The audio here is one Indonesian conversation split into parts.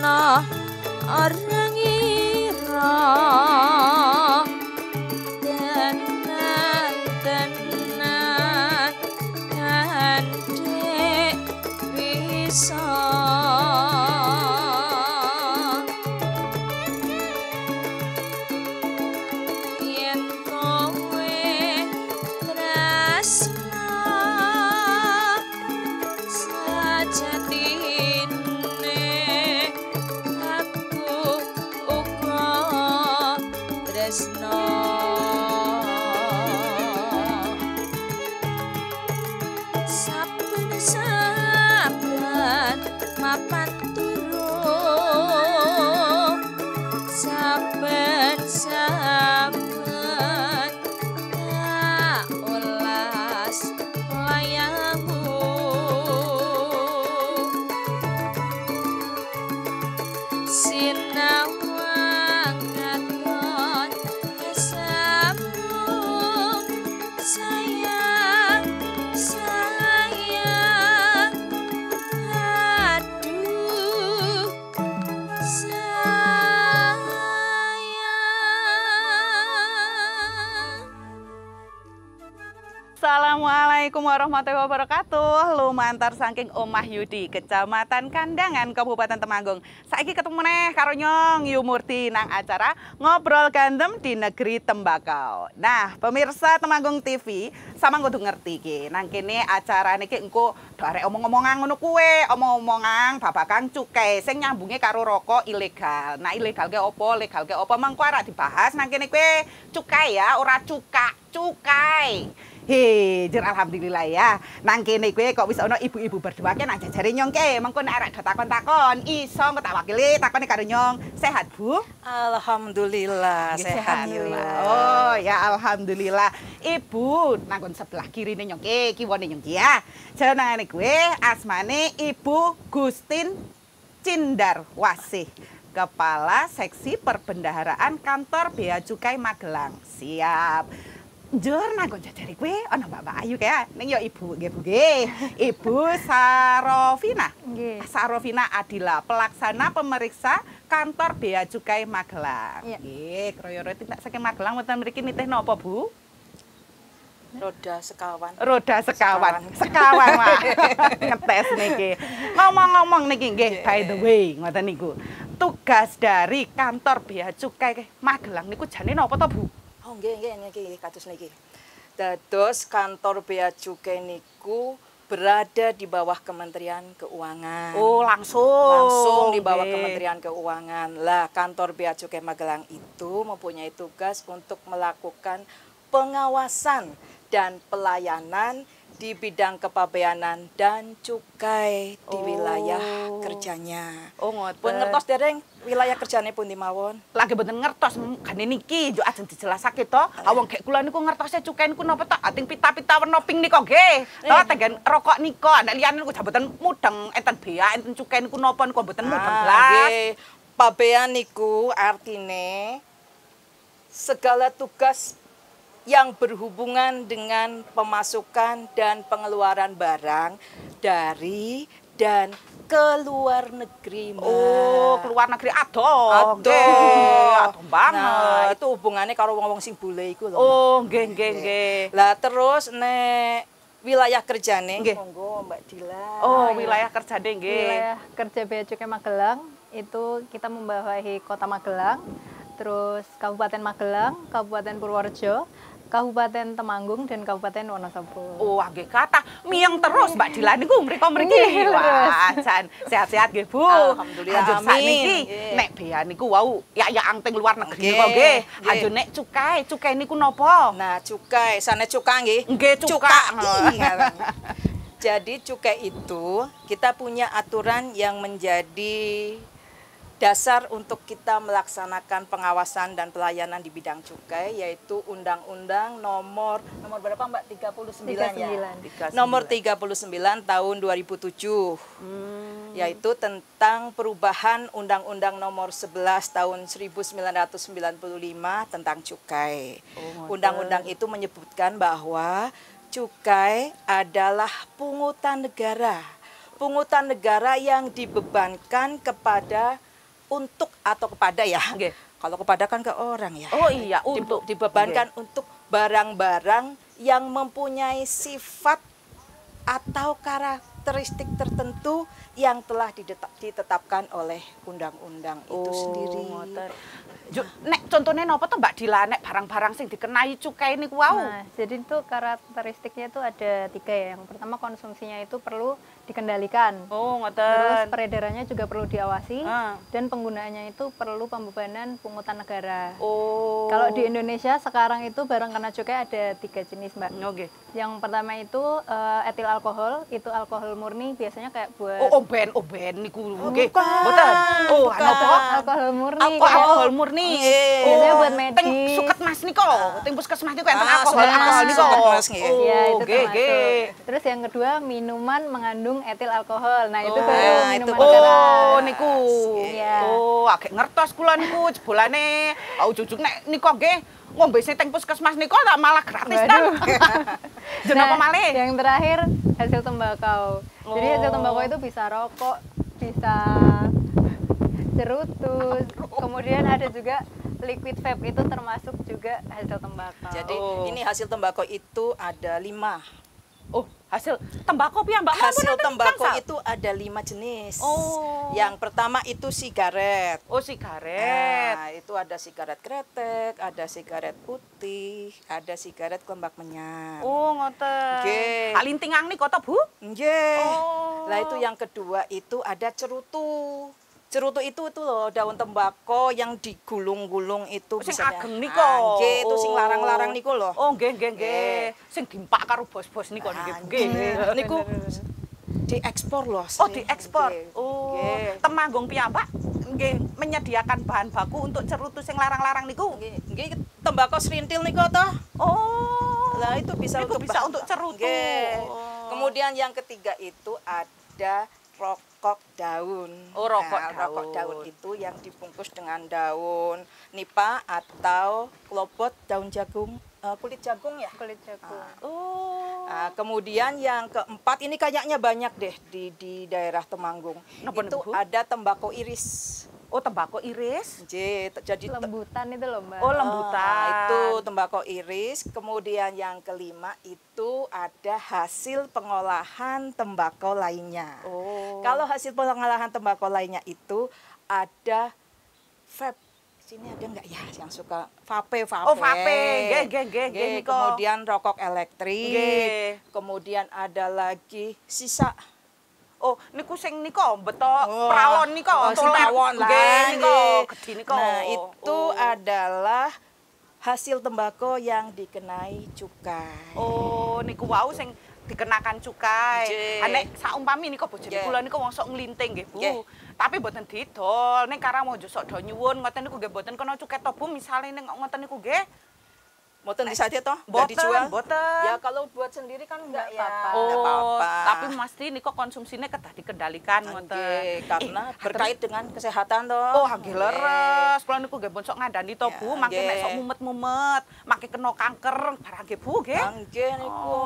나 아랑이라 warahmatullahi wabarakatuh. Lumantar saking omah Yudi, Kecamatan Kandangan, Kabupaten Temanggung. Saiki ketemu nih Karonyong, Yumurti nang acara Ngobrol Gandem di Negeri Tembakau. Nah, pemirsa Temanggung TV, sama tuh ngerti ki. Nang kini acara ki engko dari omong-omongan ngono kue, omong-omongan bapak kang cukai sing nyambungnya karo rokok ilegal. Nah, ilegal ke opo, legal ke opo mangkuara dibahas nang kini kue cukai ya, ora cuka, cukai. Hei, jer alhamdulillah ya. Nang kene kowe kok bisa ana ibu-ibu berdua kan aja jare nyong ke, mengko nek arek takon-takon iso engko tak wakili takone karo nyong. Sehat, Bu? Alhamdulillah, iya, sehat. Ya. Oh, ya alhamdulillah. Ibu nanggon sebelah kirine nyong ke, kiwone nyong ki ya. Jare nang kowe asmane Ibu Gustin Cindar Wasih. Kepala Seksi Perbendaharaan Kantor Bea Cukai Magelang. Siap. Jurna kok jajari kue, ono oh, Mbak Ayu kayak, neng yo ibu, gue Bu nggih. Ibu Sarofina. Nggih. Ah, Sarofina Adila, pelaksana pemeriksa kantor Bea Cukai Magelang. Iya. Nggih, kroyo tindak saking Magelang mau wonten mriki nitih napa Bu? Roda sekawan. Roda sekawan. Sekawan, Mak. Ngetes niki. Ngomong-ngomong niki gue, iya, by iya, the way, ngoten niku. Tugas dari kantor Bea Cukai Magelang niku jane napa to, Bu? Oh nggih nggih niki kados niki. Dados kantor bea cukai niku berada di bawah Kementerian Keuangan. Oh, langsung. Langsung di bawah okay. Kementerian Keuangan. Lah, kantor Bea Cukai Magelang itu mempunyai tugas untuk melakukan pengawasan dan pelayanan di bidang kepabeanan dan cukai oh. di wilayah oh. kerjanya. Oh ngoten. Pun ngertos dereng wilayah kerjanya pun di mawon. Lagi bener ngertos kan niki yo ajeng dijelasake to. Eh. Awang kayak kula niku ngertose cukain ku napa to ating ah, pita-pita werna pink nika nggih. Eh. To tenggen rokok niko. nek liyane niku jabatan mudeng enten bea enten cukain ku napa niku mboten ah, mudeng blas. Pabean niku artine segala tugas yang berhubungan dengan pemasukan dan pengeluaran barang dari dan ke luar negeri oh, Mbak. Oh, ke luar negeri adoh. Adoh. aduh banget. Nah, itu hubungannya kalau wong-wong sing bule itu loh. Oh, geng-geng-geng. Lah terus nek wilayah kerjane nggih. Monggo Mbak Dila. Oh, wilayah kerjane nggih. Wilayah kerja Bea Cukai Magelang itu kita membawahi Kota Magelang, terus Kabupaten Magelang, Kabupaten Purworejo, Kabupaten Temanggung dan Kabupaten Wonosobo. oh, nggih kata miang terus Mbak Dilan niku mriku mriki. Iya, Wah, jan sehat-sehat nggih Bu. Alhamdulillah. Ajun sakniki nek bea niku wau ya ya angting luar negeri kok nggih. Ajun nek cukai, cukai niku nopo. Nah, cukai, sana cukai nggih. Nggih, cukai. Iya. Jadi cukai itu kita punya aturan yang menjadi dasar untuk kita melaksanakan pengawasan dan pelayanan di bidang cukai yaitu Undang-Undang nomor nomor berapa Mbak 39, 39 ya 39. nomor 39 tahun 2007 hmm. yaitu tentang perubahan Undang-Undang nomor 11 tahun 1995 tentang cukai oh, Undang-undang oh, itu menyebutkan bahwa cukai adalah pungutan negara pungutan negara yang dibebankan kepada untuk atau kepada ya. Okay. Kalau kepada kan ke orang ya. Oh iya, untuk dibebankan okay. untuk barang-barang yang mempunyai sifat atau karakteristik tertentu yang telah ditetapkan oleh undang-undang oh, itu sendiri. Motor. nek contohnya nopo tuh mbak Dila nek barang-barang sing dikenai cukai ini wow. Nah, jadi itu karakteristiknya itu ada tiga ya. Yang pertama konsumsinya itu perlu dikendalikan. Oh, ngoten. Terus peredarannya juga perlu diawasi uh. dan penggunaannya itu perlu pembebanan pungutan negara. Oh. Kalau di Indonesia sekarang itu barang kena cukai ada tiga jenis, Mbak. Oke. Okay. Yang pertama itu uh, etil alkohol, itu alkohol murni biasanya kayak buat Oh, oben, oben niku. Oke. Mboten. Oh, ana apa? Alkohol murni. Alkohol, alkohol murni. Oh. Biasanya buat medis. Teng suket Mas niko, uh. teng puskesmas niku enten ah, alkohol, alkohol niko. Iya, itu termasuk. Terus yang kedua minuman mengandung mengandung etil alkohol. Nah, itu oh, baru nah, minuman itu. Oh, keras. Iya. Oh, niku. Yeah. Oh, agak ngertos kula niku jebolane. Au jujuk nek niku nggih ngombe sing teng puskesmas niku tak malah gratis kan. Jenapa nah, malih? Yang terakhir hasil tembakau. Oh. Jadi hasil oh. tembakau itu bisa rokok, bisa cerutus. Kemudian ada juga liquid vape itu termasuk juga hasil tembakau. Jadi oh. ini hasil tembakau itu ada lima Oh, hasil tembakau ya Mbak? Hasil tembakau itu ada lima jenis. Oh. Yang pertama itu sigaret. Oh, sigaret. Nah, itu ada sigaret kretek, ada sigaret putih, ada sigaret kembak menyan. Oh, ngoten. Nggih. Alintingang nih kota, Bu? Nggih. Oh. Lah itu yang kedua itu ada cerutu cerutu itu itu loh daun tembakau yang digulung-gulung itu oh, sing ageng niko anje, itu sing oh. larang-larang niko loh oh nggih nggih nggih sing dimpak karo bos-bos niko nggih nggih niku diekspor loh oh diekspor oh temanggung piyambak nggih menyediakan bahan baku untuk cerutu sing larang-larang niku nggih tembakau serintil niko toh oh lah itu bisa untuk bisa untuk cerutu oh. kemudian yang ketiga itu ada rokok rokok daun. Oh, rokok nah, daun. Rokok daun itu yang dibungkus dengan daun nipa atau klobot daun jagung uh, kulit jagung ya. Kulit jagung. Uh. Oh. Uh, kemudian yang keempat ini kayaknya banyak deh di di daerah Temanggung. Nopen itu ada tembakau iris. Oh tembakau iris. J, jadi lembutan itu loh mbak. Oh lembutan. Oh, itu tembakau iris. Kemudian yang kelima itu ada hasil pengolahan tembakau lainnya. Oh. Kalau hasil pengolahan tembakau lainnya itu ada vape sini ada nggak ya yang suka vape vape oh vape ge ge ge, ge. kemudian rokok elektrik ge. kemudian ada lagi sisa Oh, niku sing niko betok oh. prawon niko, oh, si prawon lah niko, gede niko. Nah, itu oh. adalah hasil tembakau yang dikenai cukai. Oh, niku wau sing dikenakan cukai. Nek saumpami niku bojone yeah. kula niku wong sok nglinting nggih, Bu. Yeah. Tapi boten didol. Ning Karangmojo sok do nyuwun ngoten niku nggih boten kena cukai tobu misale ning ngoten niku nggih. Boten dia toh? Boten, dijual? Boten. Ya kalau buat sendiri kan enggak ya. Oh, apa Oh, Tapi mesti ini kok konsumsinya ketah dikendalikan ngoten. karena eh, berkait dengan kesehatan toh. Oh, nggih leres. Kula niku gak bonsok ngandani to, Bu, ya, makin nek sok mumet-mumet, makin kena kanker barang gak, Bu, nggih. Oh. Eh, nggih niku.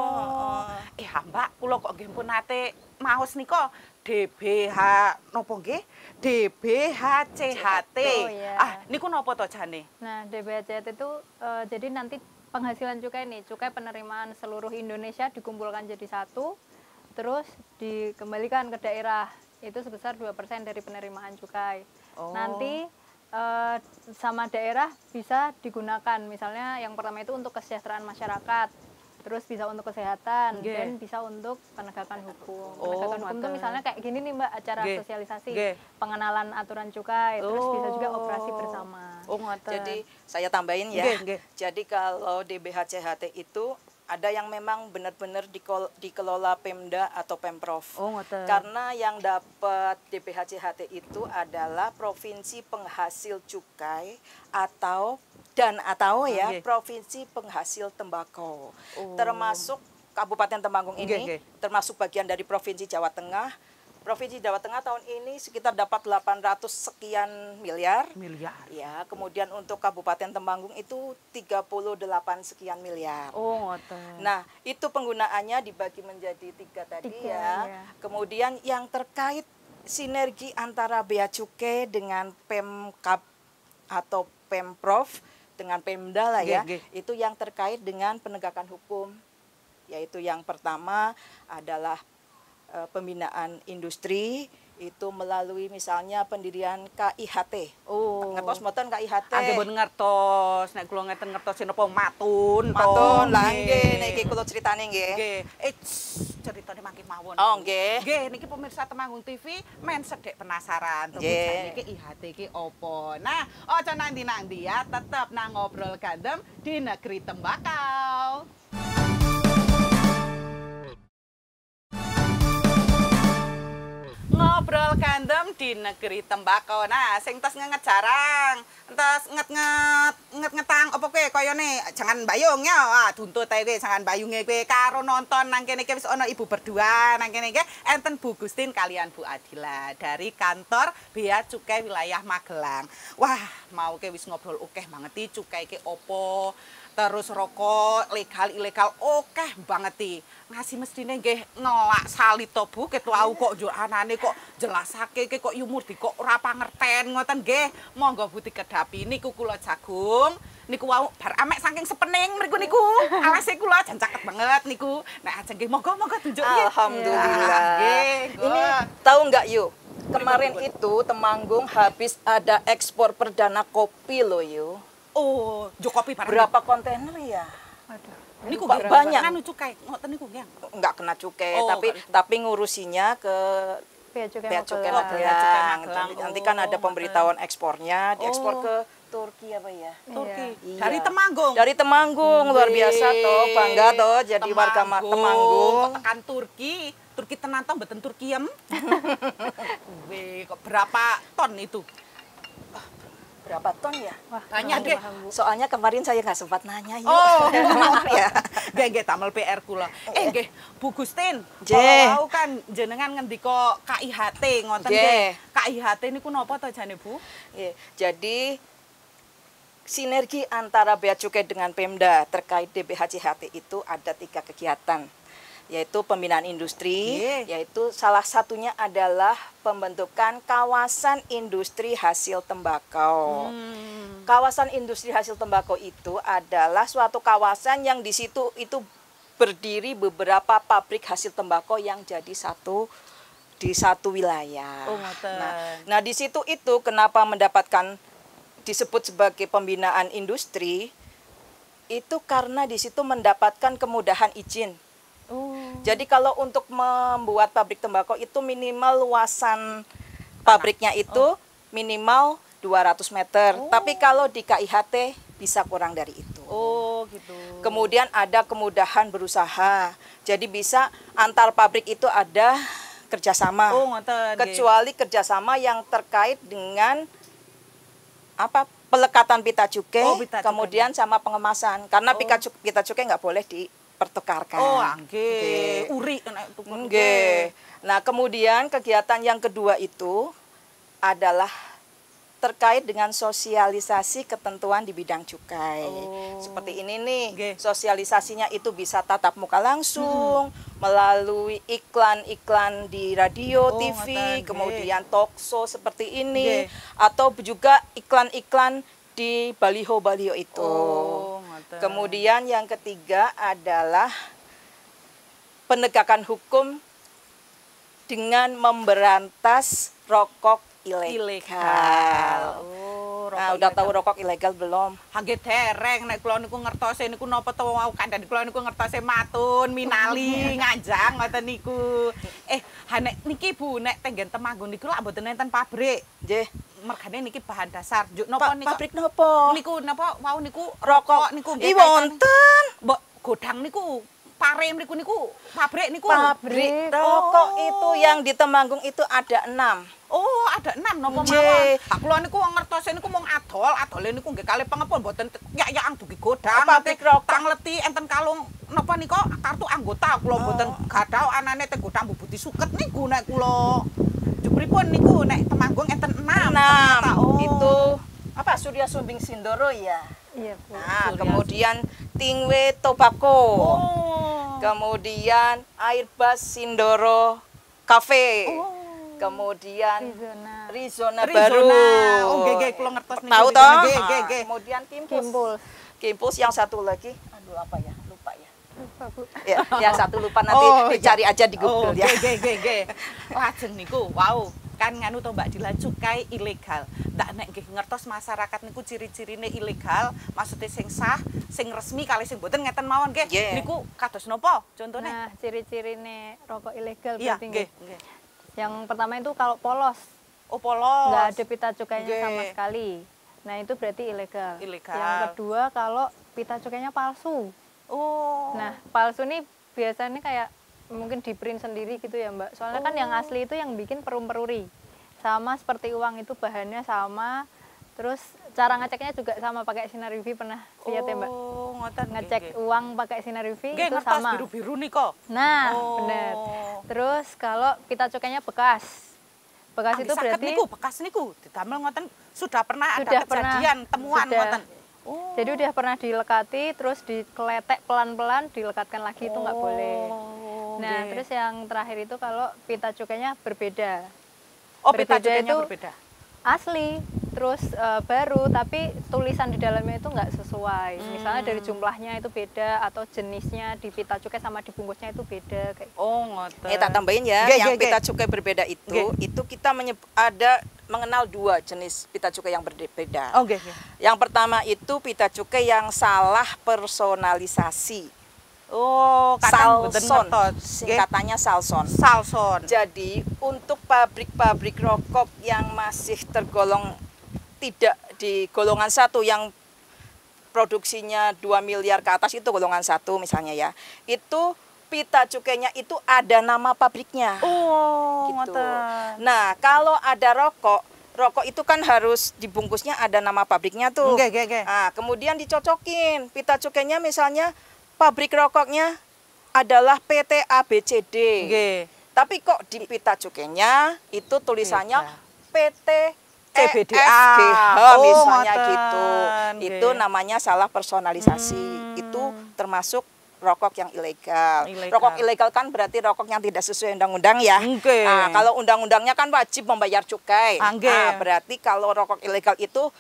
Eh, Mbak, kalau kok gak pun nate maos Niko. DBH nopo gak? DBHCHT. Oh, ya. Ah, niku nopo to jane? Nah, DBHCHT itu eh, jadi nanti penghasilan cukai nih, cukai penerimaan seluruh Indonesia dikumpulkan jadi satu, terus dikembalikan ke daerah itu sebesar dua persen dari penerimaan cukai. Oh. Nanti eh, sama daerah bisa digunakan misalnya yang pertama itu untuk kesejahteraan masyarakat terus bisa untuk kesehatan dan bisa untuk penegakan hukum. Oh, penegakan hukum tuh misalnya kayak gini nih Mbak acara sosialisasi, pengenalan aturan cukai, oh. terus bisa juga oh. operasi bersama. Oh, gitu. mata. Jadi saya tambahin ya. Jadi kalau DBHCHT itu ada yang memang benar-benar dikelola Pemda atau Pemprov. Oh, ngata. Karena yang dapat DBHCHT itu adalah provinsi penghasil cukai atau dan atau ah, ya okay. Iya. provinsi penghasil tembakau oh. termasuk Kabupaten Temanggung ini okay, okay. termasuk bagian dari Provinsi Jawa Tengah Provinsi Jawa Tengah tahun ini sekitar dapat 800 sekian miliar. Miliar. Ya, kemudian untuk Kabupaten Temanggung itu 38 sekian miliar. Oh, otak. Nah, itu penggunaannya dibagi menjadi tiga tadi tiga, ya. ya. Kemudian yang terkait sinergi antara Bea Cukai dengan Pemkap atau Pemprov dengan Pemda lah ya, itu yang terkait dengan penegakan hukum, yaitu yang pertama adalah e, pembinaan industri, itu melalui misalnya pendirian KIHT. Oh. Ngertos mboten KIHT. Angge mboten ngertos, nek kula ngeten ngertos napa matun. Matun lah nggih niki kula critane nggih. Nggih. Eh ceritane mangke mawon. Oh nggih. Nggih niki pemirsa Temanggung TV men sedek penasaran to niki IHT iki opo, Nah, aja nang ndi-nang ndi ya, tetep nang ngobrol gandem di negeri tembakau. ngobrol kandem di negeri tembakau. Nah, sing nggak ngenget jarang. Entas nget-nget nget-ngetang opo kowe koyone jangan bayung ya. Ah, duntut jangan bayungnya, kowe karo nonton nang nih iki ono ibu berdua nang nih iki enten Bu Gustin kalian Bu Adila dari kantor Bea Cukai wilayah Magelang. Wah, mau kowe wis ngobrol oke banget iki cukai iki opo terus rokok legal ilegal oke okay banget sih. ngasih mestinya nggih ngelak salit to Bu ket wau kok yo anane kok jelas sakit kok umur di kok ora pangerten ngoten nggih monggo Bu dikedapi niku kula jagung niku wau bar amek saking sepening mriku niku alase kula jan caket banget niku nek ajeng nggih monggo monggo tunjuk alhamdulillah nah, nggih ini tahu enggak yuk Kemarin itu Temanggung habis ada ekspor perdana kopi loh yuk. Oh, Jokopi parah. Berapa kontainer ya? Aduh. Ini kok banyak. banyak. Kan cukai, ngoten niku Enggak kena cukai, oh, tapi kan. tapi ngurusinya ke Bea cukai oh, Nanti kan ada pemberitahuan ekspornya, diekspor oh. ke Turki apa ya? Turki. Iya. Dari Temanggung. Dari Temanggung Wee. luar biasa toh, bangga toh jadi warga Temanggung. Temanggung. tekan Turki, Turki tenan toh mboten Turkiem. Wih, kok berapa ton itu? Ah, berapa ton ya? Wah, tanya deh. Soalnya kemarin saya nggak sempat nanya. Yuk. Oh, maaf ya. Gak gak tamal PR kula. Oh, eh ya. gak, Bu Gustin. Kalau kan jenengan ngendiko KIHT ngonten nggih. KIHT niku nopo to jane Bu? Nggih. Jadi sinergi antara Bea Cukai dengan Pemda terkait DBHCHT itu ada tiga kegiatan yaitu pembinaan industri, yeah. yaitu salah satunya adalah pembentukan kawasan industri hasil tembakau. Hmm. Kawasan industri hasil tembakau itu adalah suatu kawasan yang di situ itu berdiri beberapa pabrik hasil tembakau yang jadi satu di satu wilayah. Oh, nah, nah di situ itu kenapa mendapatkan disebut sebagai pembinaan industri itu karena di situ mendapatkan kemudahan izin jadi kalau untuk membuat pabrik tembakau itu minimal luasan pabriknya itu oh. minimal 200 meter. Oh. Tapi kalau di KIHT bisa kurang dari itu. Oh, gitu. Kemudian ada kemudahan berusaha. Jadi bisa antar pabrik itu ada kerjasama. Oh, ngoten. Kecuali kerjasama yang terkait dengan apa pelekatan pita cukai, oh, pita kemudian sama pengemasan. Karena oh. pita cukai nggak boleh di pertukarkan. Oh, nggih. Gitu. Uri nggih. Nah, kemudian kegiatan yang kedua itu adalah terkait dengan sosialisasi ketentuan di bidang cukai. Oh. Seperti ini nih, okay. sosialisasinya itu bisa tatap muka langsung, hmm. melalui iklan-iklan di radio, oh, TV, matan. kemudian talkshow seperti ini, okay. atau juga iklan-iklan di baliho-baliho itu. Oh. Kemudian yang ketiga adalah penegakan hukum dengan memberantas rokok ilegal. ilegal. Oh, rokok nah, udah tahu rokok ilegal belum? Hage tereng nek kula niku ngertose niku napa to wau kandhane kula niku ngertose matun minali ngajang ngoten niku. Eh, ha nek niki Bu nek tenggen Temanggung niku lak mboten enten pabrik. Nggih. mergane niki bahan dasar. Juk napa Pabrik napa? Niku napa? Wau niku rokok niku nggih. Wonten. Mbok godang niku pare mriku niku pabrik niku. Pabrik rokok itu oh. yang di Temanggung itu ada 6. Oh, ada 6 napa mawon. Tak kula niku ngertos niku mung adol, adole niku nggih kale pengepul mboten yak-yakang dugi godang. Pabrik rokok tangleti enten kalung napa niko kartu anggota kula mboten oh. gadah anane teng godang bubuti suket niku nek kula. pripun niku naik Temanggung enten 6. 6. Oh. Itu apa Surya Sumbing Sindoro ya? Iya, Bu. Nah, Surya. kemudian Tingwe Tobacco. Oh. Kemudian Airbus Sindoro Cafe. Oh. Kemudian Rizona, Rizona, Rizona. baru. Oh, gege kula ngertos niku. Tahu toh? Kemudian Kimpus. Kimpus. Kimpus yang satu lagi. Aduh apa ya? ya, yang satu lupa nanti oh, ya. dicari ya. aja di Google oh, ya ge, ge, ge. lajeng niku wow kan nganu to mbak Dila cukai ilegal ndak nek nggih ngertos masyarakat niku ciri-cirine ilegal maksudnya sing sah sing resmi kali sing boten ngeten mawon nggih yeah. niku kados nopo. contone nah ciri-cirine rokok ilegal yeah, berarti nggih yang pertama itu kalau polos oh polos nggak ada pita cukainya nge. sama sekali nah itu berarti ilegal ilegal yang kedua kalau pita cukainya palsu Oh. Nah, palsu ini biasanya kayak mungkin di print sendiri gitu ya mbak soalnya oh. kan yang oh. asli itu yang bikin perum peruri sama seperti uang itu bahannya sama terus cara ngeceknya juga sama pakai sinar UV pernah lihat oh, ya mbak oh, Ngotan, ngecek geng, uang pakai sinar UV geng, itu sama biru biru nih kok nah oh. benar terus kalau kita cukainya bekas bekas Ambil itu berarti niku, bekas niku ditamel ngoten sudah pernah sudah ada pernah, temuan ngoten jadi udah pernah dilekati, terus dikeletek pelan-pelan, dilekatkan lagi oh. itu nggak boleh. Oh, nah, okay. terus yang terakhir itu kalau pita cukainya berbeda. Oh, berbeda pita cukainya itu berbeda. Asli, terus e, baru, tapi tulisan di dalamnya itu nggak sesuai. Hmm. Misalnya dari hmm. jumlahnya itu beda, atau jenisnya di pita cukai sama di bungkusnya itu beda. Kayak. Oh, ngotot. Eh, tak tambahin ya, gak, yang gak, pita gak. cukai berbeda itu, gak. itu kita ada mengenal dua jenis pita cukai yang berbeda. Oke. Okay, Yang pertama itu pita cukai yang salah personalisasi. Oh, salson. Katanya salson. Salson. Jadi untuk pabrik-pabrik rokok yang masih tergolong tidak di golongan satu yang produksinya 2 miliar ke atas itu golongan satu misalnya ya. Itu pita cukainya itu ada nama pabriknya. Oh, gitu. Nah, kalau ada rokok, rokok itu kan harus dibungkusnya ada nama pabriknya tuh. Okay, okay, okay. Nah, kemudian dicocokin pita cukainya misalnya pabrik rokoknya adalah PT ABCD. Okay. Tapi kok di pita cukainya itu tulisannya PT CBDA e oh, oh, misalnya matan. gitu. Itu namanya salah personalisasi. Hmm. Itu termasuk rokok yang ilegal. ilegal. Rokok ilegal kan berarti rokok yang tidak sesuai undang-undang ya. Okay. Nah, kalau undang-undangnya kan wajib membayar cukai. Okay. Nah, ah, berarti kalau rokok ilegal itu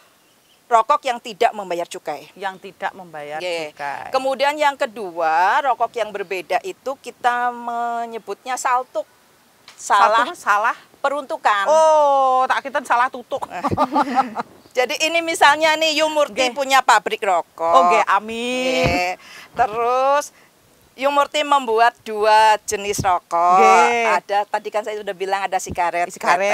rokok yang tidak membayar cukai. Yang tidak membayar okay. cukai. Kemudian yang kedua, rokok yang berbeda itu kita menyebutnya saltuk. Salah salah peruntukan. Oh, tak kita salah tutup. Jadi ini misalnya nih Yumurti okay. punya pabrik rokok. Oke, okay, amin. Okay. Terus Yumurti membuat dua jenis rokok. Okay. Ada tadi kan saya sudah bilang ada sigaret, sigaret.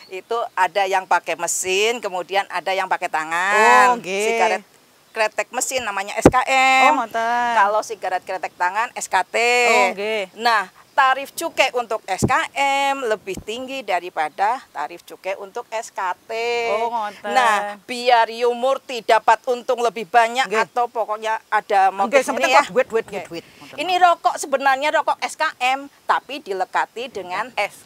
Okay. Itu ada yang pakai mesin, kemudian ada yang pakai tangan. Oh, okay. Sigaret kretek mesin namanya SKM. Oh, Kalau sigaret kretek tangan SKT. Oh, okay. Nah, tarif cukai untuk SKM lebih tinggi daripada tarif cukai untuk SKT. Oh, Nah, biar Yumurti dapat untung lebih banyak atau pokoknya ada motif ini ya. Duit, duit, duit, Ini rokok sebenarnya rokok SKM tapi dilekati dengan S.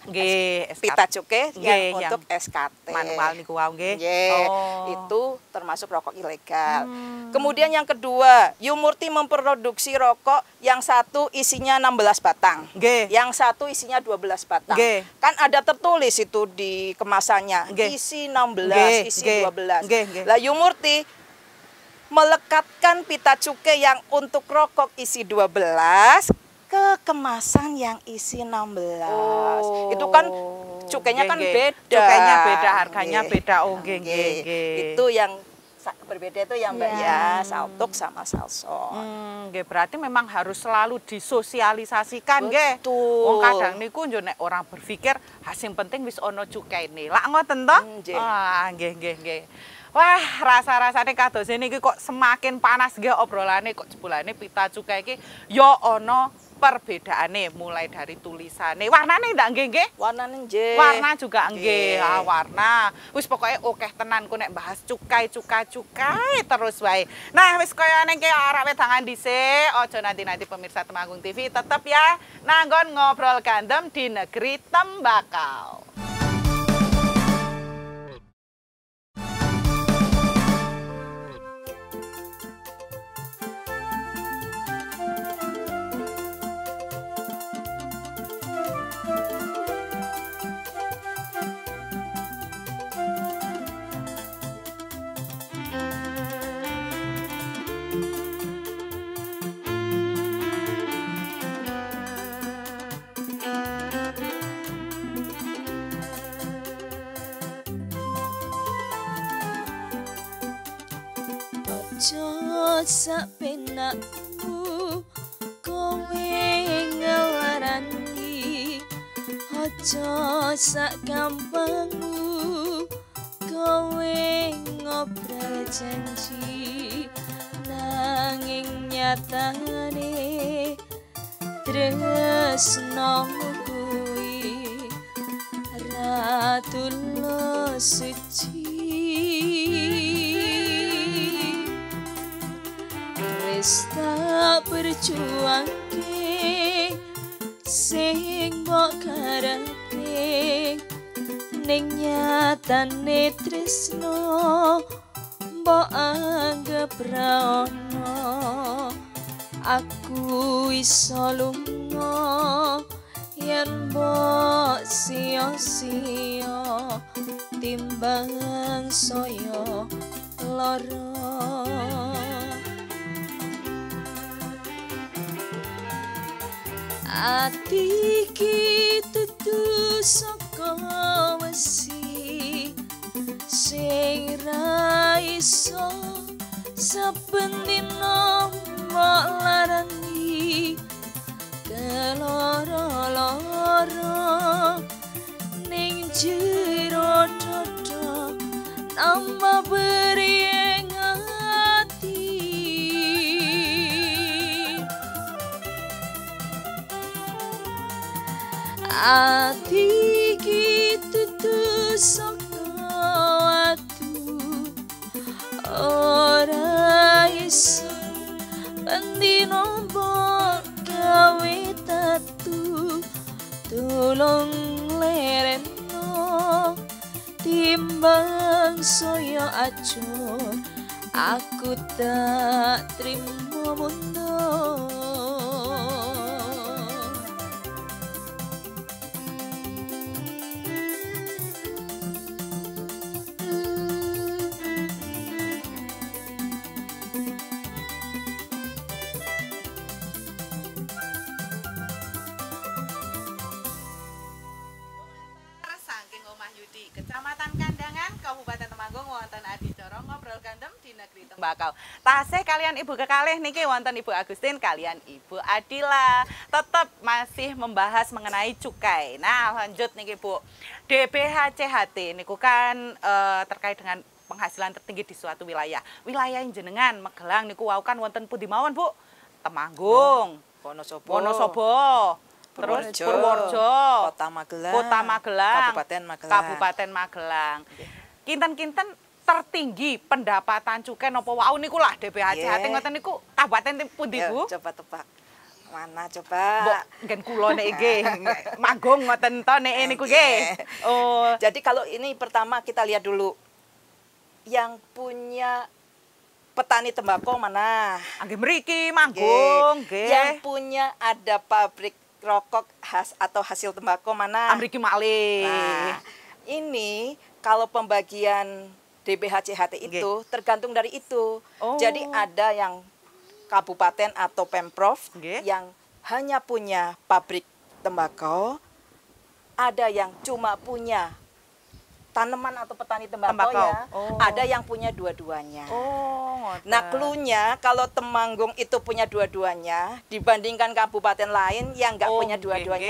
S, pita cukai yang, yang untuk SKT. Manual niku wow, Yeah, Oh. Itu termasuk rokok ilegal. Hmm. Kemudian yang kedua, Yumurti memproduksi rokok yang satu isinya 16 batang, G. yang satu isinya 12 batang. G. Kan ada tertulis itu di kemasannya, G. isi 16, G. isi G. 12. G. G. Lah Yumurti melekatkan pita cukai yang untuk rokok isi 12 ke kemasan yang isi 16. Oh. Itu kan cukainya kan beda. Cukainya beda, harganya G. beda. Oh, G. G. G. Itu yang berbeda itu yang mbak yeah. ya saltuk sama salsa. Hmm, berarti memang harus selalu disosialisasikan nggih. Wong kadang niku yo orang berpikir hasil ah, penting wis ono cukaine. ini. Lah to? tentu. Hmm, ah, nggih nggih Wah, rasa rasanya kados ini kok semakin panas obrolan obrolannya kok ini pita cukai ini. yo ono perbedaane mulai dari tulisane warnane ndak enggak nggih warnane nggih warna juga nggih ah warna wis pokoknya oke tenan ku nek bahas cukai cukai cukai terus wae nah wis kaya neng kaya arek wedangan dhisik aja nanti-nanti pemirsa Temanggung TV tetap ya nanggon ngobrol gandem di negeri tembakau sa pinakmu Kowe ngewarani Ojo sa gampangmu Kowe ngobrol janji Nanging nyatane Tres nomu kui Ratu losi rasane tresno bo anggap ra aku iso yang yen bo sio sio timbang soyo loro ati tambah beri hati Hati gitu tuh sok waktu Ora iso Pendi nombor gawe tolong lereno Timbang saya acur aku tak terima trimo ke kekalih niki wonten Ibu Agustin kalian Ibu Adila tetap masih membahas mengenai cukai. Nah, lanjut niki Bu. DBHCHT niku kan e, terkait dengan penghasilan tertinggi di suatu wilayah. Wilayah yang jenengan Magelang niku wau kan wonten pundi mawon, Bu? Temanggung, Wonosobo. Wonosobo. Terus Purworejo, Kota Magelang, Kota Magelang, Kabupaten Magelang. Kabupaten Magelang. Kinten-kinten tertinggi pendapatan cukai nopo wau niku lah DBH yeah. ngoten niku kabupaten pun Bu? Coba tebak. Mana coba? gen kulo nih ge iki ngoten to nih e niku ge Oh. Jadi kalau ini pertama kita lihat dulu yang punya petani tembakau mana? Angge Meriki, manggung Ge. Yang punya ada pabrik rokok khas atau hasil tembakau mana? Amriki ah, Malik. Nah, ini kalau pembagian DBHCHT itu okay. tergantung dari itu. Oh. Jadi ada yang kabupaten atau pemprov okay. yang hanya punya pabrik tembakau, ada yang cuma punya tanaman atau petani tembakau, tembakau. ya. Oh. Ada yang punya dua-duanya. Oh, Nah, klunya kalau Temanggung itu punya dua-duanya dibandingkan kabupaten lain yang nggak oh, punya dua-duanya.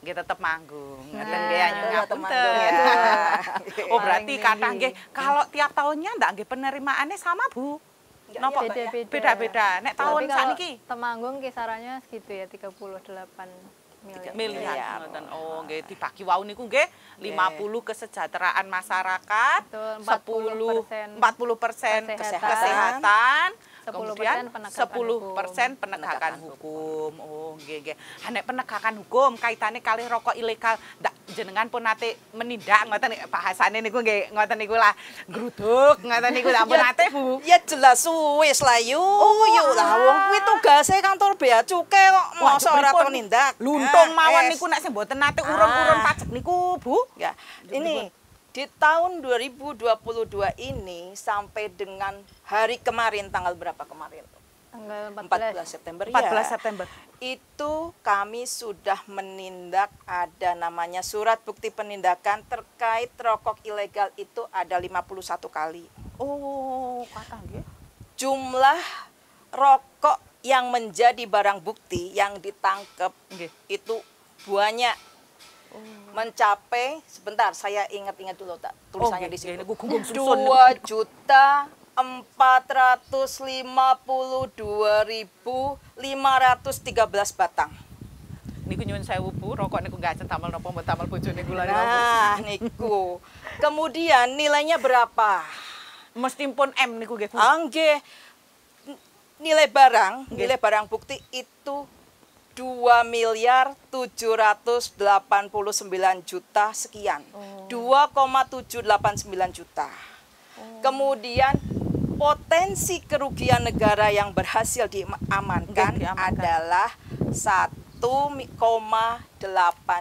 Kita tetap manggung, nah, ya, temanggung ya. oh berarti kata nggih kalau tiap tahunnya ndak nggih penerimaannya sama bu? Nopo iya, beda-beda. Beda-beda. Nek tahun saat Temanggung kisarannya segitu ya 38 miliar, miliar. dan oh nggih dibagi wau niku nggih 50 kesejahteraan masyarakat Betul, 10 40%, 40 kesehatan, kesehatan Kemudian 10% penegakan hukum. Penegakan, hukum. hukum. Oh, nggih Hanya penegakan hukum kaitannya kali rokok ilegal dak jenengan pun nate menindak ngoten bahasane niku nggih ngoten niku lah gruduk ngoten niku lah nate ya, Bu. Ya jelas wis lah yu. Oh, yu lah wong kuwi tugase kantor bea ya, cukai kok mosok ora penindak. Luntung eh, mawon niku nek sing mboten nate urun-urun ah. pajak niku Bu. Ya. Ini di tahun 2022 ini sampai dengan hari kemarin tanggal berapa kemarin? Tanggal 14, 14 September 14 ya. September. Itu kami sudah menindak ada namanya surat bukti penindakan terkait rokok ilegal itu ada 51 kali. Oh, kakak gitu. Ya. Jumlah rokok yang menjadi barang bukti yang ditangkap okay. itu banyak Mencapai sebentar saya ingat-ingat dulu tak tulisannya oh, di iya, sini. Iya, dua juta empat ratus lima puluh dua ribu lima ratus tiga belas batang niku nyuwun saya Bu, rokok niku enggak tamal nopo mau tamal pucu niku lari Nah, niku. Kemudian nilainya berapa? Mesti pun M niku gitu angge ah, Nilai barang, nilai barang bukti itu 2 miliar 789 juta sekian. Oh. 2,789 juta. Oh. Kemudian potensi kerugian negara yang berhasil diamankan, diamankan. adalah 1 1,8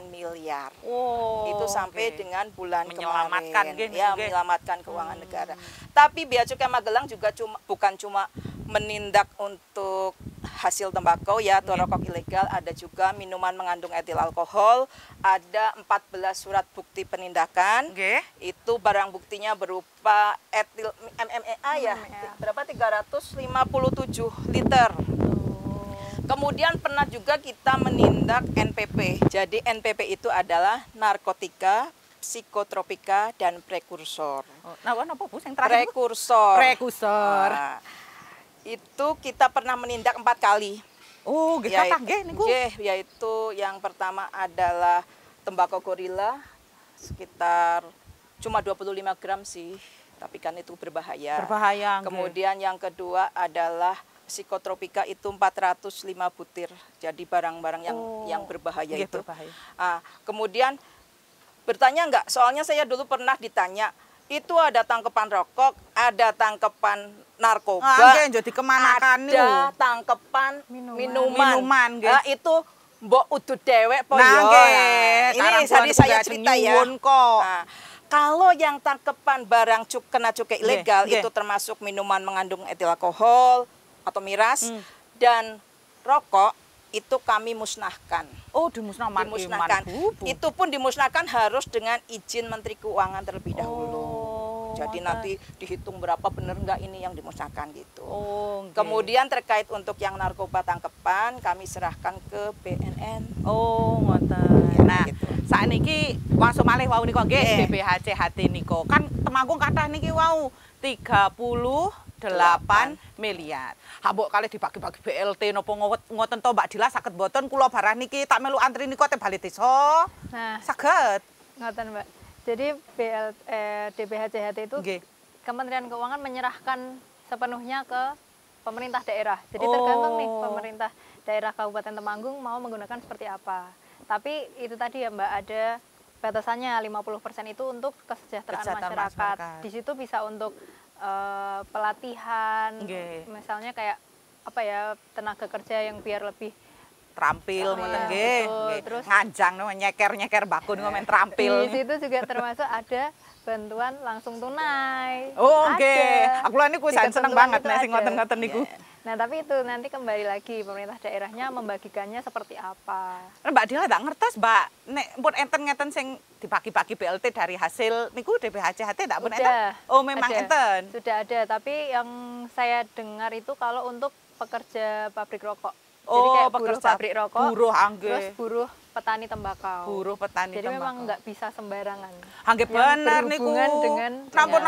miliar. Wow, itu sampai okay. dengan bulan menyelamatkan kemarin. ya, menyelamatkan keuangan hmm. negara. Tapi biar Cukai Magelang juga cuma bukan cuma menindak untuk hasil tembakau ya atau okay. Iya. rokok ilegal, ada juga minuman mengandung etil alkohol, ada 14 surat bukti penindakan. Okay. Itu barang buktinya berupa etil MMEA, ya, MMEA. berapa 357 liter Kemudian pernah juga kita menindak NPP. Jadi NPP itu adalah narkotika psikotropika dan prekursor. Oh, nah, apa Bu yang terakhir? Prekursor. Prekursor. Nah, itu kita pernah menindak empat kali. Oh, gitu ya. yaitu yang pertama adalah tembakau gorila sekitar cuma 25 gram sih, tapi kan itu berbahaya. Berbahaya. Kemudian ge. yang kedua adalah psikotropika itu 405 butir. Jadi barang-barang yang oh, yang berbahaya iya, itu. Ah, kemudian bertanya enggak? Soalnya saya dulu pernah ditanya, itu ada tangkepan rokok, ada tangkepan narkoba, ah, okay, jadi kemana? ada tangkepan minuman, minuman. minuman ah, itu mbok udu dewek po nah, yo. Ya? Nah, ini tadi saya cerita ya. Kok. Nah, kalau yang tangkepan barang cuk, kena cukai ilegal iya, yeah, itu termasuk minuman mengandung etil alkohol, atau miras hmm. dan rokok itu kami musnahkan. Oh, dimusnahkan. Dimusnahkan. Itu pun dimusnahkan harus dengan izin Menteri Keuangan terlebih dahulu. Oh, Jadi maka. nanti dihitung berapa benar nggak ini yang dimusnahkan gitu. Oh, okay. Kemudian terkait untuk yang narkoba tangkepan kami serahkan ke BNN. Oh, ngoten. Ya, nah, gitu. saat niki langsung malih wau niko nggih yeah. BPHC hati niko. Kan temanggung kata niki wau 30 delapan miliar. Habuk kali dibagi-bagi BLT nopo ngoten to Mbak Dila sakit boten kula barah niki tak melu antri niku te bali desa. Nah, saged. Ngoten, Mbak. Jadi BLT eh, itu Nggih. Kementerian Keuangan menyerahkan sepenuhnya ke pemerintah daerah. Jadi oh. tergantung nih pemerintah daerah Kabupaten Temanggung mau menggunakan seperti apa. Tapi itu tadi ya Mbak ada batasannya 50% itu untuk kesejahteraan, kesejahteraan masyarakat. masyarakat. Di situ bisa untuk Eh, pelatihan, okay. misalnya kayak apa ya tenaga kerja yang biar lebih terampil oh, ngoten nggih. Terus ngajang nyeker-nyeker bakun ngomong terampil. Di situ juga termasuk ada bantuan langsung tunai. Oh, Oke, okay. aku lah ku seneng banget nih sing ngoten-ngoten niku. Iya. Nah, tapi itu nanti kembali lagi pemerintah daerahnya membagikannya seperti apa. Nah, Mbak Dila tak ngertes, Mbak. Nek pun enten ngeten sing dibagi-bagi BLT dari hasil niku HT tak pun enten. Oh, memang ada. enten. Sudah ada, tapi yang saya dengar itu kalau untuk pekerja pabrik rokok. Oh, Jadi kayak pekerja buruh pabrik rokok. Buruh angge. Terus buruh petani tembakau. Buruh petani Jadi tembakau. Jadi memang nggak bisa sembarangan. Angge bener niku. dengan Nampun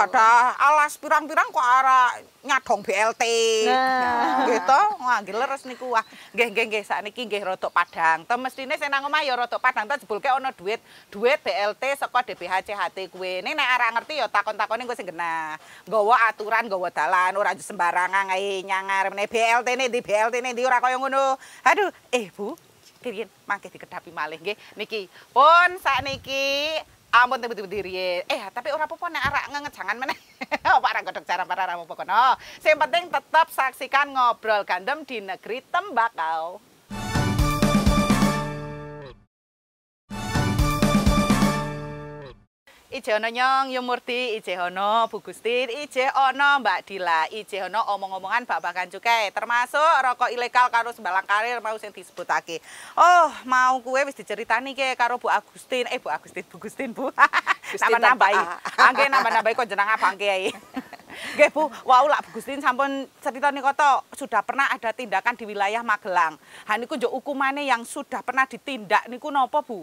kada alas pirang-pirang kok arah nyadong BLT. Nah. gitu. Wah, leres niku wah. Nggih nggih nggih sakniki nggih rodok padang. Te mestine sing nang omah ya rodok padang te jebulke ono duit, duit BLT saka DBH CHT kuwe. Ning nek arah ngerti ya takon-takone engko sing genah. Nggawa aturan, nggawa dalan, ora sembarangan ae nyangar meneh BLT ne di BLT ne di ora kaya ngono. Aduh, eh Bu, diriin mangke dikedapi malih nggih. Niki pun Niki, ampun tiba-tiba diriyen. Eh tapi orang apa-apa nek arak ngenget jangan meneh. Pak orang godhok cara para ramu pokono. yang penting tetap saksikan ngobrol gandem di negeri tembakau. Ije ono Nyong Yumurti, Ije ono Bu Gustin, Ije ono Mbak Dila, Ije ono omong-omongan babakan cukai, termasuk rokok ilegal karo sembalang karir mau sing disebutake. Oh, mau kue wis diceritani ke karo Bu Agustin, eh Bu Agustin, Bu Gustin, Bu. nama nambahi Angge nama nambahi kok jenang apa angge Nggih Bu, wau lah Bu Gustin sampun cerita nih to sudah pernah ada tindakan di wilayah Magelang. Ha niku njuk yang sudah pernah ditindak niku nopo Bu?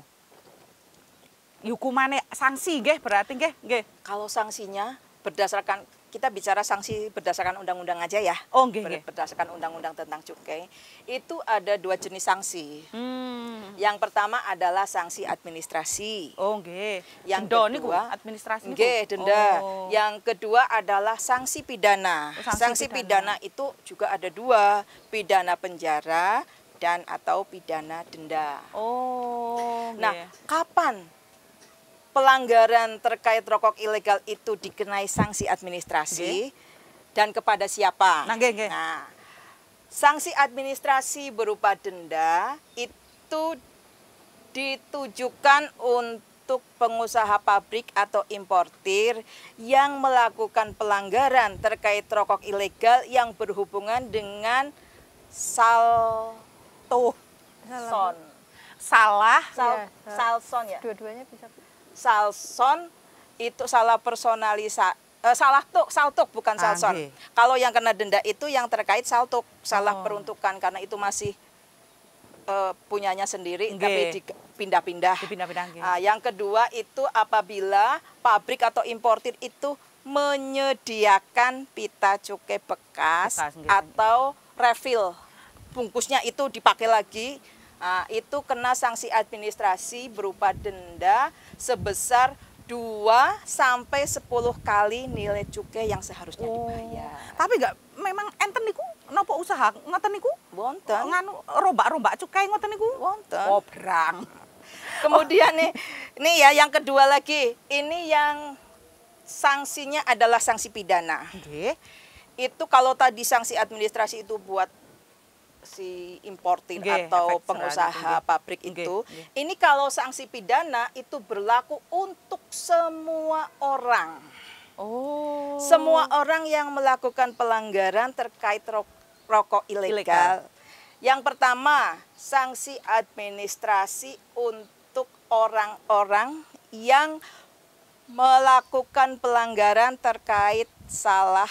hukumannya sanksi gak berarti gak? gak Kalau sanksinya berdasarkan kita bicara sanksi berdasarkan undang-undang aja ya. Oh, gak gak. Berdasarkan undang-undang tentang cukai, itu ada dua jenis sanksi. Hmm. Yang pertama adalah sanksi administrasi. Oh, gak Yang denda ini gua administrasi nggih, denda. Oh. Yang kedua adalah sanksi pidana. Oh, sanksi, sanksi pidana. pidana itu juga ada dua, pidana penjara dan atau pidana denda. Oh. Nah, yeah. kapan pelanggaran terkait rokok ilegal itu dikenai sanksi administrasi okay. dan kepada siapa? Nah, okay, okay. nah, sanksi administrasi berupa denda itu ditujukan untuk pengusaha pabrik atau importir yang melakukan pelanggaran terkait rokok ilegal yang berhubungan dengan salto son salah, sal, salah. Iya. salson ya dua-duanya bisa salson itu salah personalisa eh, salah tuk saltuk bukan ah, salson. Kalau yang kena denda itu yang terkait saltuk salah oh. peruntukan karena itu masih eh, punyanya sendiri Nge. tapi dipindah-pindah. Dipindah-pindah. yang kedua itu apabila pabrik atau importir itu menyediakan pita cukai bekas, bekas atau refill bungkusnya itu dipakai lagi Nah, itu kena sanksi administrasi berupa denda sebesar 2 sampai 10 kali nilai cukai yang seharusnya oh. dibayar. Tapi enggak memang enten niku nopo usaha ngoten niku? Wonten. ngan robak-robak cukai ngoten niku? Wonten. Obrang. Kemudian oh. nih nih ya yang kedua lagi. Ini yang sanksinya adalah sanksi pidana. Okay. Itu kalau tadi sanksi administrasi itu buat si importir okay, atau pengusaha pabrik okay. itu. Okay. Ini kalau sanksi pidana itu berlaku untuk semua orang. Oh. Semua orang yang melakukan pelanggaran terkait ro rokok ilegal. ilegal. Yang pertama, sanksi administrasi untuk orang-orang yang melakukan pelanggaran terkait salah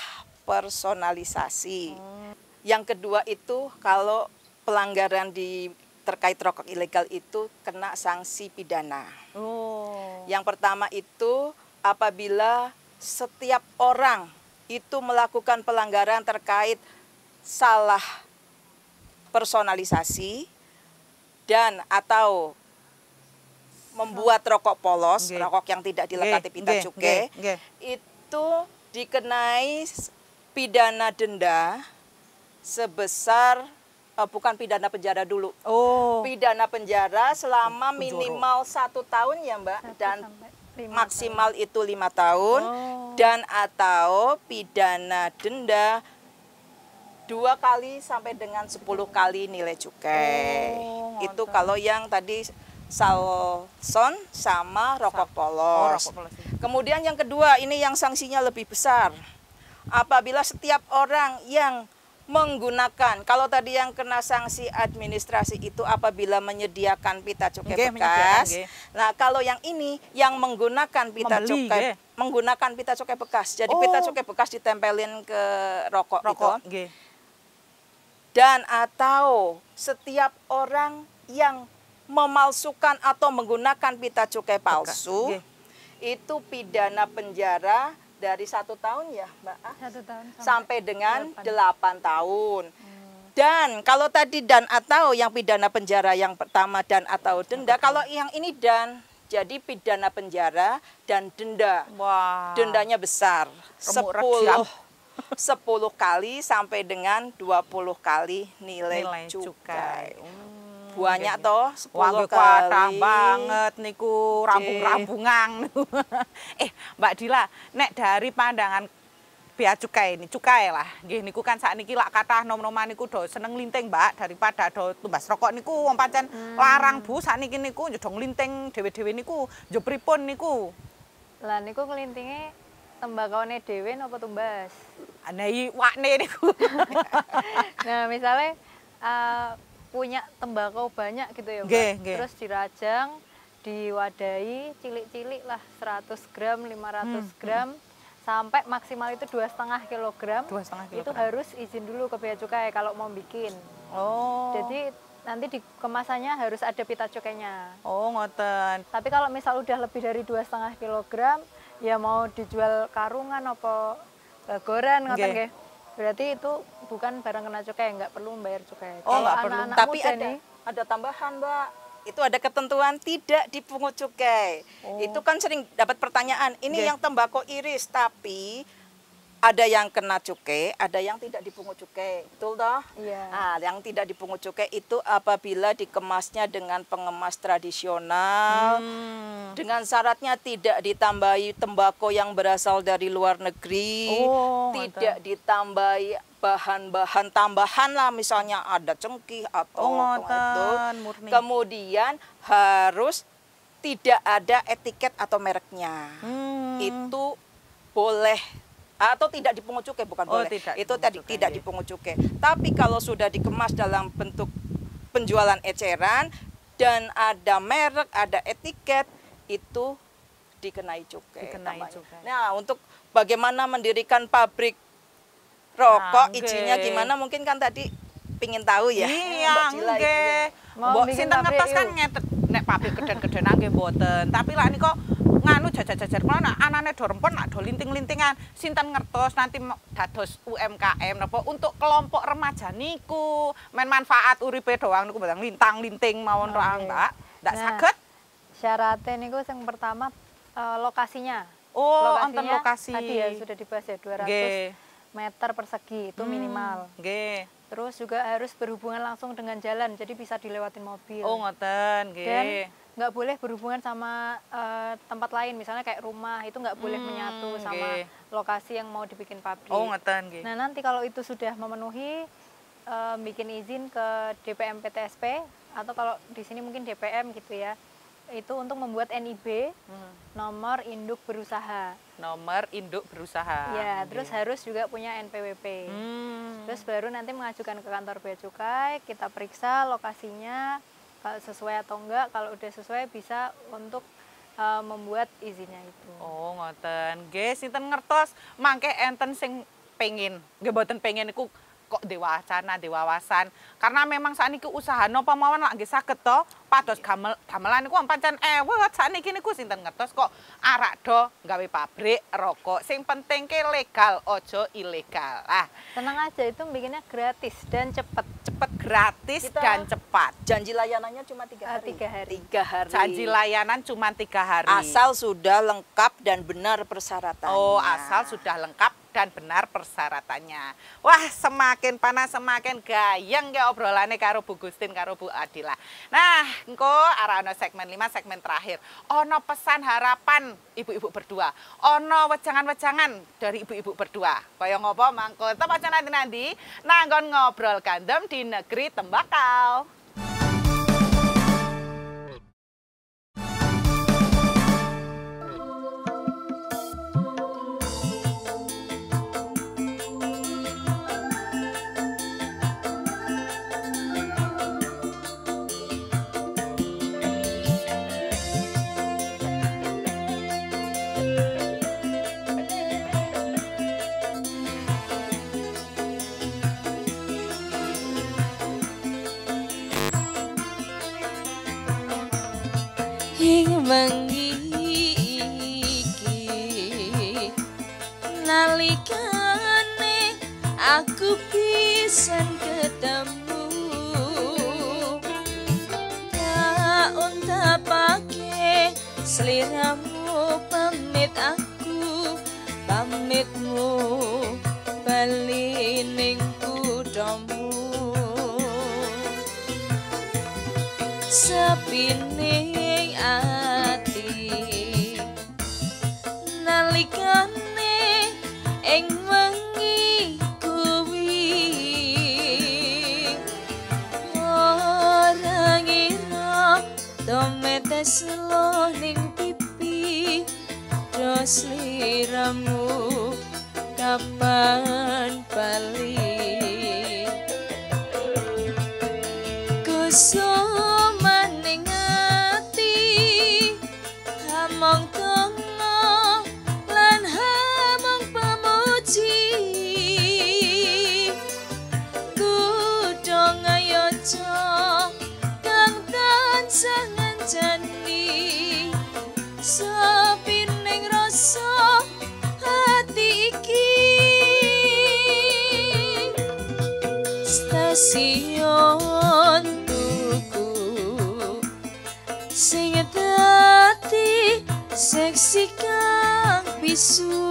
personalisasi. Hmm. Yang kedua itu kalau pelanggaran di terkait rokok ilegal itu kena sanksi pidana. Oh. Yang pertama itu apabila setiap orang itu melakukan pelanggaran terkait salah personalisasi dan atau membuat rokok polos, okay. rokok yang tidak dilengkapi okay. pita cukai, okay. okay. itu dikenai pidana denda sebesar uh, bukan pidana penjara dulu. Oh. Pidana penjara selama minimal satu tahun ya Mbak satu dan maksimal tahun. itu lima tahun oh. dan atau pidana denda dua kali sampai dengan sepuluh kali nilai cukai. Oh, itu kalau yang tadi salson sama oh, rokok polos. Oh, rokok polos. Kemudian yang kedua ini yang sanksinya lebih besar. Apabila setiap orang yang menggunakan kalau tadi yang kena sanksi administrasi itu apabila menyediakan pita cukai okay, bekas. Okay. Nah, kalau yang ini yang menggunakan pita Membeli, cukai okay. menggunakan pita cukai bekas. Jadi oh. pita cukai bekas ditempelin ke rokok, gitu. rokok itu. Okay. Dan atau setiap orang yang memalsukan atau menggunakan pita cukai palsu okay. itu pidana penjara dari satu tahun ya Mbak satu tahun sampai, sampai dengan delapan tahun hmm. Dan kalau tadi dan atau yang pidana penjara yang pertama dan atau denda, kalau yang ini dan jadi pidana penjara dan denda. Wow. Dendanya besar. sepuluh sepuluh kali sampai dengan dua puluh kali nilai, nilai cukai. cukai. Hmm banyak toh sepuluh kali banget niku rambung-rambungan eh Mbak Dila nek dari pandangan bea cukai ini cukai lah nggih niku kan saat niki lak kata nom-noman niku do seneng linting Mbak daripada do tumbas rokok niku wong pancen hmm. larang Bu saat niki niku jodong do linting dhewe-dhewe niku yo pripun niku lah niku nglintinge tembakaune dhewe napa tumbas nah wakne niku nah misalnya uh, punya tembakau banyak gitu ya Mbak. okay. Terus dirajang, diwadahi cilik-cilik lah 100 gram, 500 hmm, gram. Hmm, hmm, sampai maksimal itu dua setengah kilogram itu harus izin dulu ke bea cukai kalau mau bikin oh jadi nanti di kemasannya harus ada pita cukainya oh ngoten tapi kalau misal udah lebih dari dua setengah kilogram ya mau dijual karungan apa eh, goreng ngoten okay. Berarti itu bukan barang kena cukai, nggak perlu membayar cukai. Oh, nggak perlu. Anak Tapi ada nih, ada tambahan, Mbak. Itu ada ketentuan tidak dipungut cukai. Oh. Itu kan sering dapat pertanyaan, ini okay. yang tembakau iris, tapi ada yang kena cukai, ada yang tidak dipungut cukai, betul toh? Iya. Nah, yang tidak dipungut cukai itu apabila dikemasnya dengan pengemas tradisional, hmm. dengan syaratnya tidak ditambahi tembakau yang berasal dari luar negeri, oh, tidak mata. ditambahi bahan-bahan tambahan lah misalnya ada cengkih atau oh, itu. Murni. Kemudian harus tidak ada etiket atau mereknya. Hmm. Itu boleh atau tidak dipungut cukai bukan oh, boleh. Tidak itu tadi tidak iya. dipungut cukai Tapi kalau sudah dikemas dalam bentuk penjualan eceran dan ada merek, ada etiket itu dikenai cukai. Dikenai cukai. Nah, untuk bagaimana mendirikan pabrik rokok nah, izinnya gimana mungkin kan tadi pingin tahu ya. Iya, nggih. Mbok sinten ngetos kan nek pabrik keden-keden nggih Tapi lah kok nganu jajar-jajar mana anane do rempon nak do linting-lintingan sinten ngertos nanti dados UMKM napa untuk kelompok remaja niku main manfaat uripe doang niku bilang lintang-linting mawon okay. roang Mbak ndak nah, saged syaratnya niku yang pertama uh, lokasinya Oh, lokasinya, anten lokasi. ya sudah dibahas ya 200 Gye. meter persegi itu hmm. minimal. Terus juga harus berhubungan langsung dengan jalan, jadi bisa dilewatin mobil. Oh, ngoten, nggih nggak boleh berhubungan sama uh, tempat lain misalnya kayak rumah itu nggak boleh hmm, menyatu sama okay. lokasi yang mau dibikin pabrik. Oh ngetan okay. Nah nanti kalau itu sudah memenuhi uh, bikin izin ke DPM PTSP atau kalau di sini mungkin DPM gitu ya itu untuk membuat NIB hmm. nomor induk berusaha. Nomor induk berusaha. Ya okay. terus harus juga punya NPWP. Hmm. Terus baru nanti mengajukan ke kantor bea cukai kita periksa lokasinya kalau sesuai atau enggak kalau udah sesuai bisa untuk uh, membuat izinnya itu oh ngoten guys sinten ngertos mangke enten sing pengin gak boten pengen kuk kok dewa wacana, dewa wawasan. Karena memang saat ini usaha no lah lagi sakit toh patos gamel, gamelan niku pancen wah saat ini ku sinten ngertos kok arak do gawe pabrik rokok. Sing penting ke legal ojo ilegal. Ah, tenang aja itu bikinnya gratis dan cepet cepet gratis Kita dan cepat. Janji layanannya cuma tiga ah, hari. Tiga hari. Tiga hari. Janji layanan cuma tiga hari. Asal sudah lengkap dan benar persyaratannya. Oh, asal sudah lengkap dan benar persyaratannya. Wah, semakin panas semakin gayeng ya obrolannya karo Bu Gustin karo Bu Adila. Nah, engko arano segmen lima segmen terakhir. Ono pesan harapan ibu-ibu berdua. Ono wejangan-wejangan dari ibu-ibu berdua. Kaya ngopo mangko? Tepat nanti-nanti nanggon ngobrol gandem di negeri tembakau. mang isso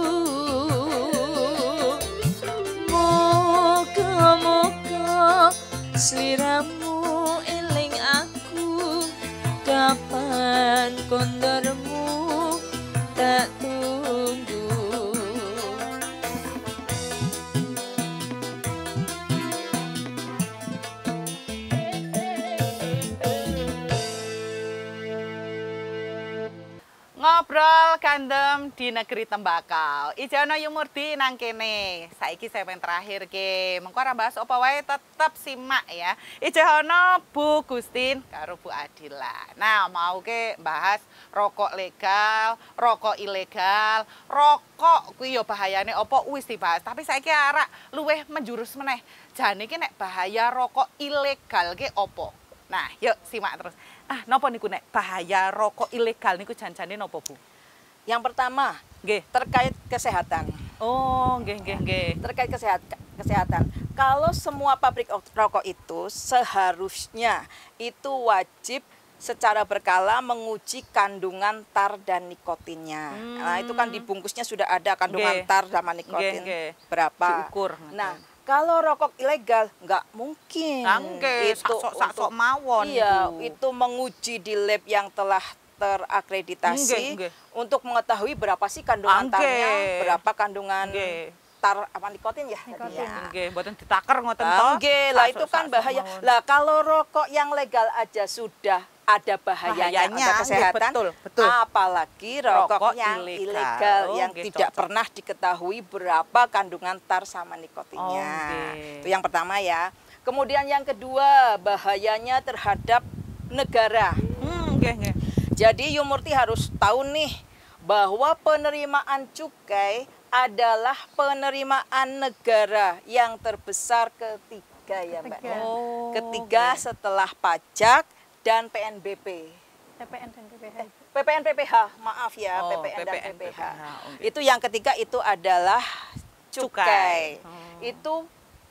tandem di negeri tembakau. Ijano Yumurdi nang kene. Saiki saya terakhir ke. Mengko ora bahas apa wae tetep simak ya. Ijano Bu Gustin karo Bu Adila. Nah, mau ke bahas rokok legal, rokok ilegal, rokok kuwi yo ya bahayane apa wis dibahas. Tapi saiki arak luweh menjurus meneh. Jane kene nek bahaya rokok ilegal ke opo? Nah, yuk simak terus. Ah, nopo niku nek bahaya rokok ilegal niku jan-jane nopo, Bu? Yang pertama, G. terkait kesehatan. Oh, geng-geng nah, G. Terkait kesehat, kesehatan. Kalau semua pabrik rokok itu seharusnya itu wajib secara berkala menguji kandungan tar dan nikotinnya. Hmm. Nah, itu kan hmm. dibungkusnya sudah ada kandungan Gye. tar sama nikotin Gye. berapa. Diukur. Nah, kalau rokok ilegal nggak mungkin Angge, itu sakso, sok mawon iya itu. itu menguji di lab yang telah terakreditasi nge, nge. untuk mengetahui berapa sih kandungan tarnya, berapa kandungan nge. tar apa nikotin ya nikotin. ya. Nggih, mboten ditaker ngoten to. Nggih, lah itu kan bahaya. Lah kalau rokok yang legal aja sudah ada bahayanya, bahayanya ada kesehatan, betul, betul. apalagi rokok, rokok yang ilegal, ilegal oh, yang gitu, tidak cocok. pernah diketahui berapa kandungan tar sama nikotinnya. Oh, okay. Itu yang pertama ya. Kemudian yang kedua bahayanya terhadap negara. Hmm, okay, okay. Jadi Yumurti harus tahu nih bahwa penerimaan cukai adalah penerimaan negara yang terbesar ketiga ya Mbak. Ya. oh, ketiga okay. setelah pajak dan PNBP. PPN dan PPH. Eh, PPN PPH, maaf ya, oh, PPN, PPN dan PPH. PPH okay. Itu yang ketiga itu adalah cukai. cukai. Oh. Itu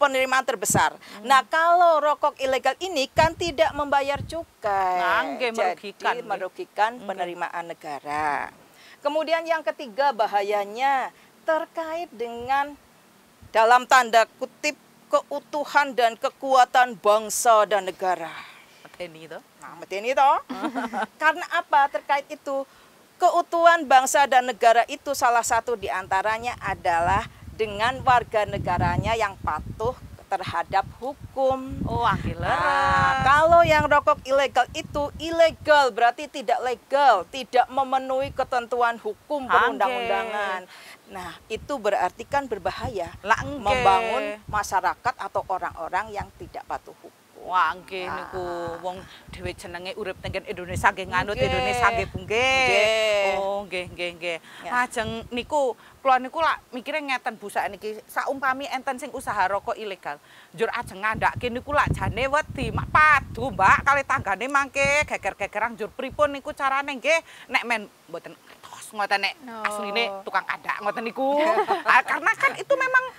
penerimaan terbesar. Hmm. Nah, kalau rokok ilegal ini kan tidak membayar cukai. merugikan. Nah, jadi merugikan, merugikan hmm. penerimaan negara. Kemudian yang ketiga bahayanya terkait dengan dalam tanda kutip keutuhan dan kekuatan bangsa dan negara. Mateni itu. Nah, mateni itu. Karena apa terkait itu? Keutuhan bangsa dan negara itu salah satu diantaranya adalah dengan warga negaranya yang patuh terhadap hukum. Oh, nah, kalau yang rokok ilegal itu ilegal berarti tidak legal, tidak memenuhi ketentuan hukum perundang-undangan. Nah, itu berarti kan berbahaya Langke. membangun masyarakat atau orang-orang yang tidak patuh hukum. Wah, nggih niku wong dhewe jenenge urip tenggen Indonesia nggih nganut Indonesia nggih pungge, Oh, nggih nggih nggih. Ya. Lajeng niku kula niku lak mikire ngeten Bu sak niki saumpami enten sing usaha rokok ilegal. Njur ajeng ngandhakke niku lak jane wedi mak padu Mbak kali tanggane mangke keker kekerang jur pripun niku carane nggih nek men mboten tos ngoten nek no. asline tukang kandak ngoten niku. Ah, karena kan itu memang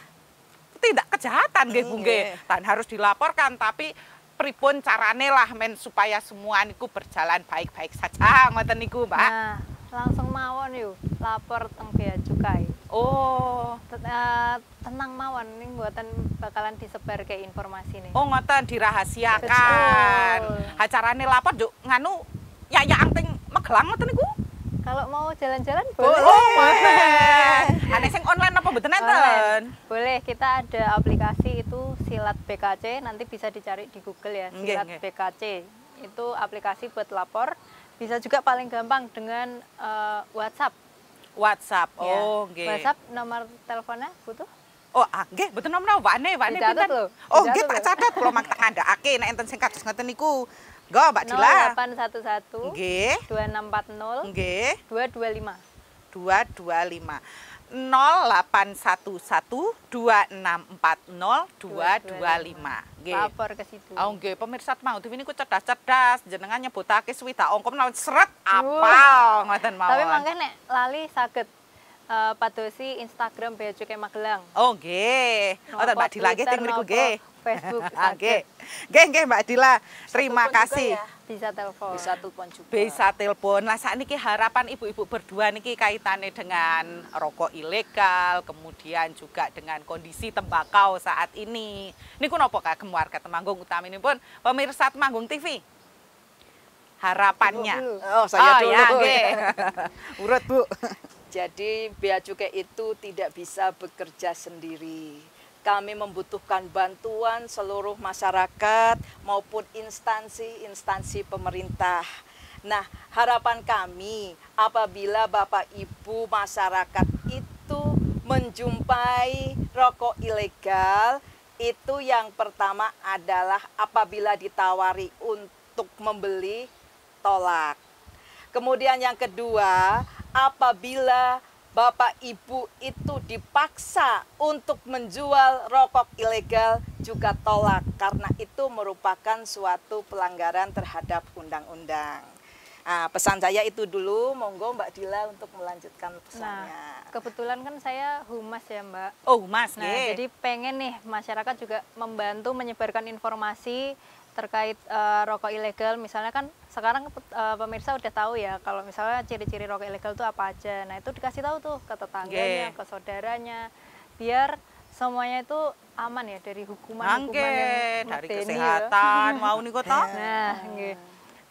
tidak kejahatan nggih Bu nggih. Dan harus dilaporkan tapi pripun carane lah men supaya semua niku berjalan baik-baik saja ngoten niku Mbak. Nah, langsung mawon yuk lapor teng bea cukai. Oh, eh, tenang mawon nih buatan bakalan disebar ke informasi nih. Oh ngoten dirahasiakan. Betul. Acarane lapor juk nganu ya ya anting megelang ngoten niku. Kalau mau jalan-jalan oh, boleh. Oh, boleh. Ada yang online apa betul nonton? Boleh, kita ada aplikasi itu Silat BKC, nanti bisa dicari di Google ya, Silat okay, BKC. Itu aplikasi buat lapor, bisa juga paling gampang dengan uh, WhatsApp. WhatsApp. Ya. Oh, okay. WhatsApp nomor teleponnya butuh? Oh, oke. betul nomor wane, wane pinten? Oh, nggih tak catet kalau mak tak Oke, nek enten sing kados ngeten niku Go, Mbak Dila. 0811 G. 2640 G. 225. 225. 081126402225. Nggih. Lapor ke situ. Oh nggih, pemirsa mau ini ku cerdas-cerdas, jenengan nyebutake suwita ongkom lawan seret apal ngoten mawon. Tapi mangke nek lali saged uh, eh, padosi Instagram Bea Cukai Magelang. Oh nggih. Wonten oh, Mbak Dila lagi teng Facebook. Oke. Oke, oke Mbak Dila, terima kasih. Ya? Bisa telepon. Bisa telepon juga. Bisa telepon. Lah ini harapan ibu-ibu berdua niki kaitannya dengan rokok ilegal, kemudian juga dengan kondisi tembakau saat ini. ini Niku napa kemuar warga Temanggung ini pun pemirsa Temanggung TV? Harapannya. Oh, saya oh, Ya, okay. Urut, Bu. Jadi Bea Cukai itu tidak bisa bekerja sendiri. Kami membutuhkan bantuan seluruh masyarakat maupun instansi-instansi pemerintah. Nah, harapan kami apabila Bapak Ibu masyarakat itu menjumpai rokok ilegal, itu yang pertama adalah apabila ditawari untuk membeli, tolak. Kemudian yang kedua, apabila Bapak Ibu itu dipaksa untuk menjual rokok ilegal juga tolak karena itu merupakan suatu pelanggaran terhadap undang-undang. Nah, pesan saya itu dulu, monggo Mbak Dila untuk melanjutkan pesannya. Nah, kebetulan kan saya humas ya Mbak. Oh humas. Nah, jadi pengen nih masyarakat juga membantu menyebarkan informasi terkait uh, rokok ilegal misalnya kan sekarang uh, pemirsa udah tahu ya kalau misalnya ciri-ciri rokok ilegal itu apa aja nah itu dikasih tahu tuh ke tetangganya yeah. ke saudaranya biar semuanya itu aman ya dari hukuman hukuman yang dari ya. kesehatan mau nih kota nah gitu.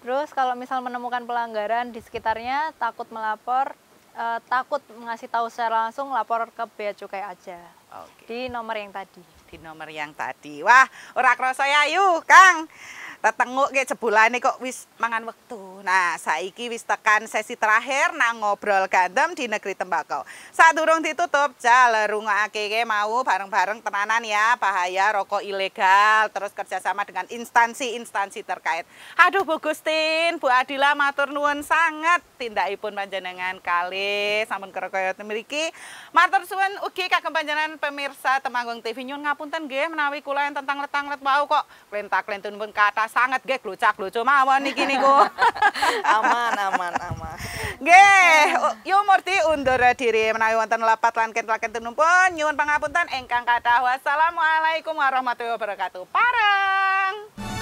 terus kalau misal menemukan pelanggaran di sekitarnya takut melapor uh, takut ngasih tahu secara langsung lapor ke bea cukai aja okay. di nomor yang tadi di nomor yang tadi. Wah, ora kroso ya, Kang tetenguk ke nih kok wis mangan waktu. Nah, saiki wis tekan sesi terakhir nang ngobrol gandem di negeri tembakau. Saat durung ditutup, jal rungokake akege mau bareng-bareng tenanan ya, bahaya rokok ilegal terus kerjasama dengan instansi-instansi terkait. Aduh Bu Gustin, Bu Adila matur nuwun sangat tindak tindakipun panjenengan kali sampun kerokoyot memiliki. Matur suwun ugi kak panjenengan pemirsa Temanggung TV nyun ngapun nggih menawi kula tentang letang let wow kok klentak klentun pun kata sangat gak glucak-glucu mawon gini gue aman aman aman. gak, yuk murti undur diri menawi wonten lapat lan kenten tumpun nyuwun pangapunten engkang kata Wassalamualaikum warahmatullahi wabarakatuh. Pareng.